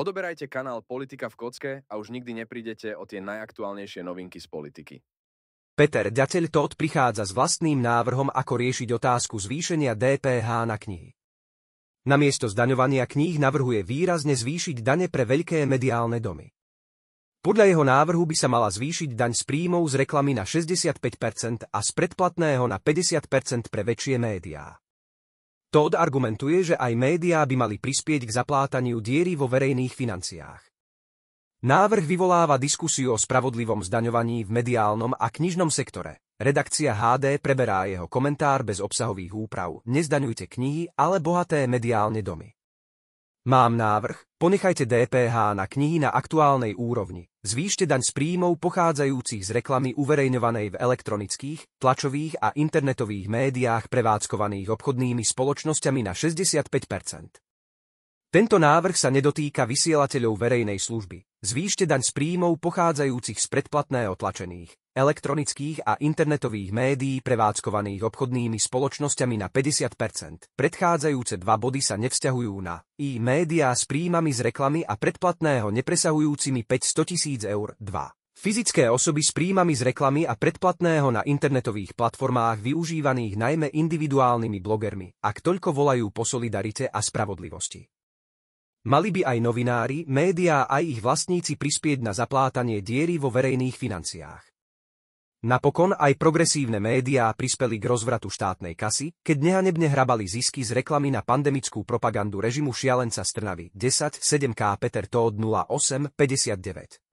Odoberajte kanál Politika v kocke a už nikdy neprídete o tie najaktuálnejšie novinky z politiky. Peter Ďateľ Todt prichádza s vlastným návrhom, ako riešiť otázku zvýšenia DPH na knihy. Namiesto zdaňovania kníh navrhuje výrazne zvýšiť dane pre veľké mediálne domy. Podľa jeho návrhu by sa mala zvýšiť daň z príjmov z reklamy na 65% a z predplatného na 50% pre väčšie médiá. Todd argumentuje, že aj médiá by mali prispieť k zaplátaniu diery vo verejných financiách. Návrh vyvoláva diskusiu o spravodlivom zdaňovaní v mediálnom a knižnom sektore. Redakcia HD preberá jeho komentár bez obsahových úprav. Nezdaňujte knihy, ale bohaté mediálne domy. Mám návrh, ponechajte DPH na knihy na aktuálnej úrovni. Zvýšte daň z príjmov pochádzajúcich z reklamy uverejňovanej v elektronických, tlačových a internetových médiách prevádzkovaných obchodnými spoločnosťami na 65 Tento návrh sa nedotýka vysielateľov verejnej služby. Zvýšte daň z príjmov pochádzajúcich z predplatné otlačených, elektronických a internetových médií prevádzkovaných obchodnými spoločnosťami na 50%. Predchádzajúce dva body sa nevzťahujú na i médiá s príjmami z reklamy a predplatného nepresahujúcimi 500 tisíc eur 2. Fyzické osoby s príjmami z reklamy a predplatného na internetových platformách využívaných najmä individuálnymi blogermi, ak toľko volajú po solidarite a spravodlivosti. Mali by aj novinári, médiá aj ich vlastníci prispieť na zaplátanie diery vo verejných financiách. Napokon aj progresívne médiá prispeli k rozvratu štátnej kasy, keď nehanebne hrabali zisky z reklamy na pandemickú propagandu režimu šialenca Strnavy 10 7K Peter Todd 08 59.